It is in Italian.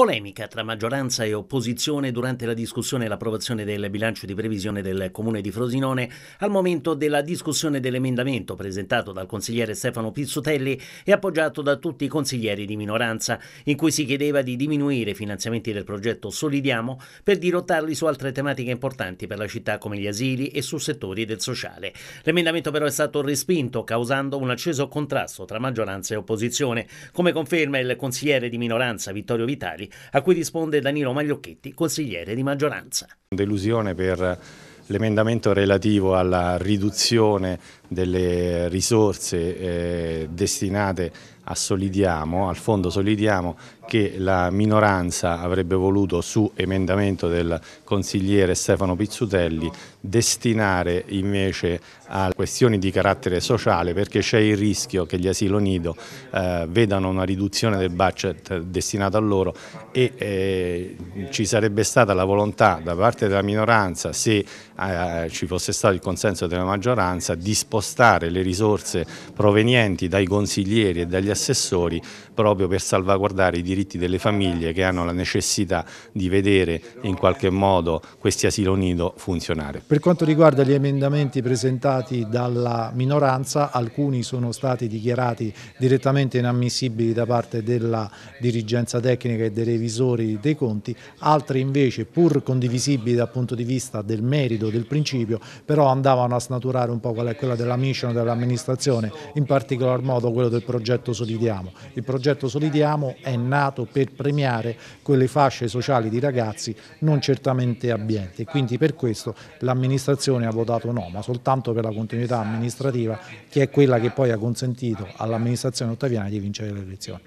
Polemica tra maggioranza e opposizione durante la discussione e l'approvazione del bilancio di previsione del comune di Frosinone al momento della discussione dell'emendamento presentato dal consigliere Stefano Pizzutelli e appoggiato da tutti i consiglieri di minoranza, in cui si chiedeva di diminuire i finanziamenti del progetto Solidiamo per dirottarli su altre tematiche importanti per la città come gli asili e su settori del sociale. L'emendamento però è stato respinto causando un acceso contrasto tra maggioranza e opposizione, come conferma il consigliere di minoranza Vittorio Vitali a cui risponde Danilo Magliocchetti, consigliere di maggioranza. Delusione per l'emendamento relativo alla riduzione delle risorse eh, destinate a Solidiamo, al fondo Solidiamo che la minoranza avrebbe voluto su emendamento del consigliere Stefano Pizzutelli destinare invece a questioni di carattere sociale perché c'è il rischio che gli asilo nido eh, vedano una riduzione del budget destinato a loro e eh, ci sarebbe stata la volontà da parte della minoranza se eh, ci fosse stato il consenso della maggioranza di spostare spostare le risorse provenienti dai consiglieri e dagli assessori proprio per salvaguardare i diritti delle famiglie che hanno la necessità di vedere in qualche modo questi asilo nido funzionare. Per quanto riguarda gli emendamenti presentati dalla minoranza, alcuni sono stati dichiarati direttamente inammissibili da parte della dirigenza tecnica e dei revisori dei conti, altri invece pur condivisibili dal punto di vista del merito, del principio, però andavano a snaturare un po' quella della della mission dell'amministrazione, in particolar modo quello del progetto Solidiamo. Il progetto Solidiamo è nato per premiare quelle fasce sociali di ragazzi non certamente abbienti e quindi per questo l'amministrazione ha votato no, ma soltanto per la continuità amministrativa che è quella che poi ha consentito all'amministrazione ottaviana di vincere le elezioni.